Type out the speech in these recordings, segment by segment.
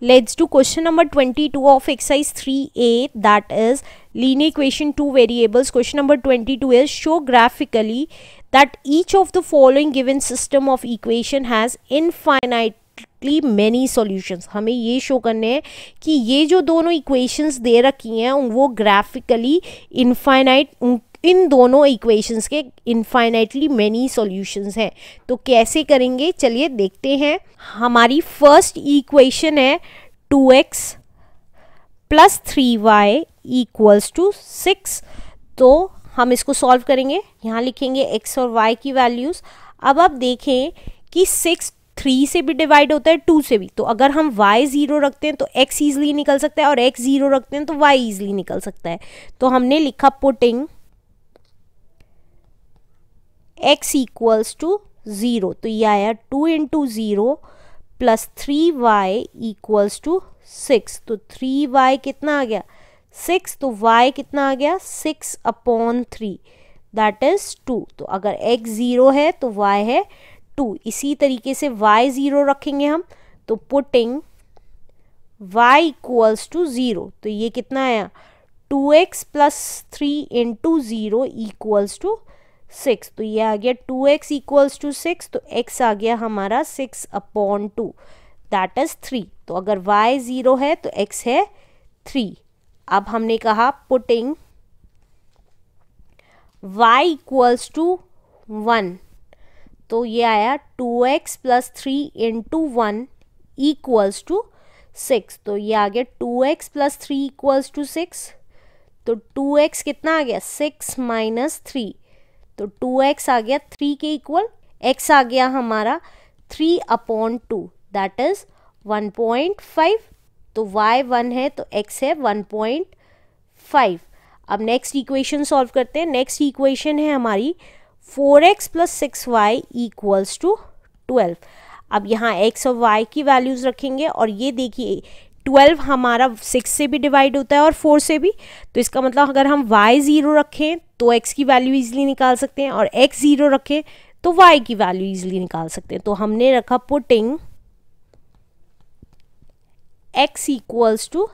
let's do question number 22 of exercise 3a that is linear equation two variables question number 22 is show graphically that each of the following given system of equation has infinite basically many solutions हमें ये show करने हैं कि ये जो दोनों equations दे रखी हैं वो ग्राफिकली इनफाइनाइट इन दोनों इक्वेशंस के इनफाइनाइटली मैनी सॉल्यूशंस हैं तो कैसे करेंगे चलिए देखते हैं हमारी फर्स्ट इक्वेशन है two x plus three y equals to six तो हम इसको सॉल्व करेंगे यहाँ लिखेंगे एक्स और वाई की वैल्यूज़ अब आप देखें कि सिक्स थ्री से भी डिवाइड होता है टू से भी तो अगर हम वाई ज़ीरो रखते हैं तो एक्स ईजिली निकल सकता है और एक्स ज़ीरो रखते हैं तो वाई ईजिली निकल सकता है तो हमने लिखा putting x equals to zero तो ये आया two into zero plus three y equals to six तो थ्री वाई कितना आ गया सिक्स तो वाई कितना आ गया six upon three that is two तो अगर एक्स ज़ीरो है तो वाई है टू इसी तरीके से वाई ज़ीरो रखेंगे हम तो putting y equals to zero तो ये कितना आया two x plus three into zero equals to six तो ये आ गया two x equals to six तो एक्स आ गया हमारा six upon two that is three तो अगर वाई ज़ीरो है तो एक्स है थ्री अब हमने कहा putting y equals to one तो ये आया two x plus three into one equals to six तो ये आ गया two x plus three equals to six तो टू एक्स कितना आ गया सिक्स माइनस थ्री तो टू एक्स आ गया थ्री के इक्वल एक्स आ गया हमारा three upon two that is one point five तो वाई वन है तो एक्स है वन पॉइंट फाइव अब नेक्स्ट इक्वेशन सॉल्व करते हैं नेक्स्ट इक्वेशन है हमारी four x plus six y equals to twelve अब यहाँ x और y की वैल्यूज़ रखेंगे और ये देखिए ट्वेल्व हमारा सिक्स से भी डिवाइड होता है और फोर से भी तो इसका मतलब अगर हम वाई ज़ीरो रखें तो एक्स की वैल्यू ईजिली निकाल सकते हैं और एक्स ज़ीरो रखें तो वाई की वैल्यू ईजिली निकाल सकते हैं तो हमने रखा putting x equals to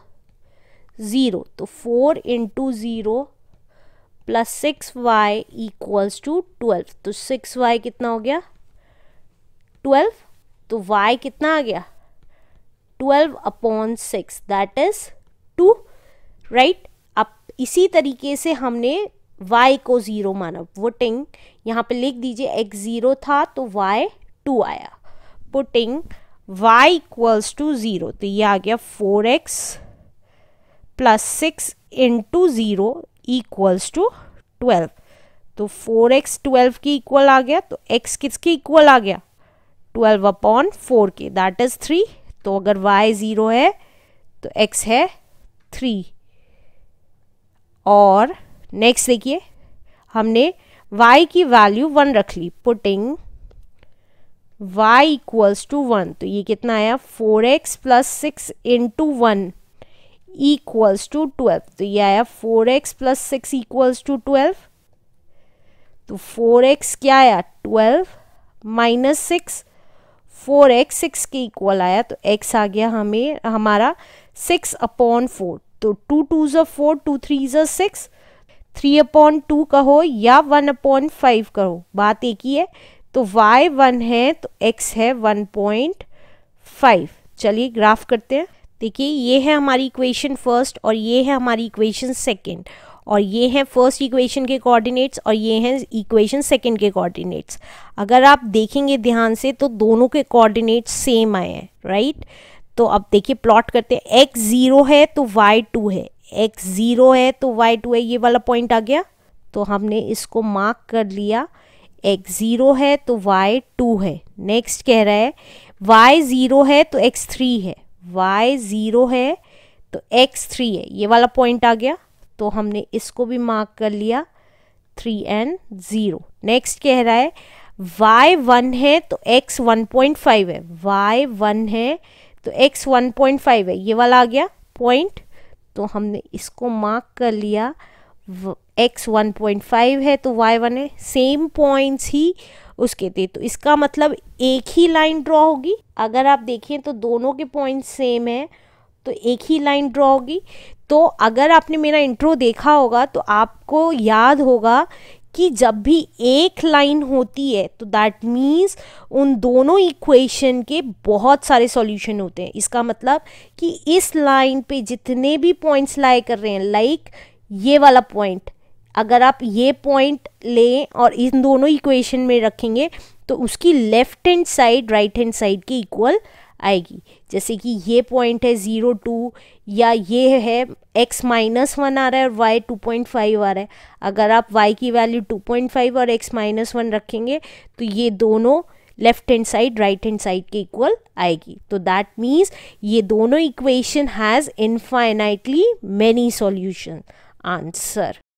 zero तो four into zero plus six y equals to twelve तो सिक्स वाई कितना हो गया ट्वेल्व तो वाई कितना आ गया twelve upon six that is two right अब इसी तरीके से हमने y को ज़ीरो माना वोटिंग यहाँ पे लिख दीजिए x ज़ीरो था तो y टू आया putting y equals to zero तो ये आ गया four x plus six into zero equals to twelve तो फोर एक्स ट्वेल्व के इक्वल आ गया तो x किसके इक्वल आ गया ट्वेल्व अपॉन फोर के दैट इज़ थ्री तो अगर y ज़ीरो है तो x है थ्री और नेक्स्ट देखिए हमने y की वैल्यू वन रख ली putting y equals to one तो ये कितना आया four x plus six into one equals to twelve तो ये आया four x plus six equals to twelve तो फोर एक्स क्या आया twelve minus six four x six के इक्वल आया तो एक्स आ गया हमें हमारा सिक्स अपॉन फोर तो टू टू ज़ा फोर टू थ्री ज़ा सिक्स थ्री अपॉन टू का हो या वन अपॉन फाइव का हो बात एक ही है तो y वन है तो x है वन पॉइंट फाइव चलिए ग्राफ करते हैं देखिए ये है हमारी इक्वेशन फर्स्ट और ये है हमारी इक्वेशन सेकेंड और ये हैं फर्स्ट इक्वेशन के कोऑर्डिनेट्स और ये हैं इक्वेशन सेकंड के कोऑर्डिनेट्स अगर आप देखेंगे ध्यान से तो दोनों के कोऑर्डिनेट्स सेम आए हैं राइट तो अब देखिए प्लॉट करते हैं एक्स ज़ीरो है तो वाई टू है एक्स ज़ीरो है तो वाई टू है ये वाला पॉइंट आ गया तो हमने इसको मार्क कर लिया एक्स ज़ीरो है तो वाई टू है नेक्स्ट कह रहा है वाई ज़ीरो है तो एक्स थ्री है वाई ज़ीरो है तो एक्स थ्री है ये वाला पॉइंट आ गया तो हमने इसको भी मार्क कर लिया थ्री एन ज़ीरो नेक्स्ट कह रहा है y वन है तो x 1.5 है y वन है तो x 1.5 है ये वाला आ गया पॉइंट तो हमने इसको मार्क कर लिया x 1.5 है तो y वन है सेम पॉइंट्स ही उसके थे तो इसका मतलब एक ही लाइन ड्रॉ होगी अगर आप देखें तो दोनों के पॉइंट्स सेम है तो एक ही लाइन ड्रॉ होगी तो अगर आपने मेरा इंट्रो देखा होगा तो आपको याद होगा कि जब भी एक लाइन होती है तो दैट मीन्स उन दोनों इक्वेशन के बहुत सारे सॉल्यूशन होते हैं इसका मतलब कि इस लाइन पे जितने भी पॉइंट्स लाए कर रहे हैं लाइक ये वाला पॉइंट अगर आप ये पॉइंट लें और इन दोनों इक्वेशन में रखेंगे तो उसकी left hand side right hand side के इक्वल आएगी जैसे कि ये पॉइंट है ज़ीरो टू या ये है एक्स माइनस वन आ रहा है और वाई टू पॉइंट फाइव आ रहा है अगर आप वाई की वैल्यू टू पॉइंट फाइव और एक्स माइनस वन रखेंगे तो ये दोनों left hand side right hand side के इक्वल आएगी तो दैट मीन्स ये दोनों equation has infinitely many solution answer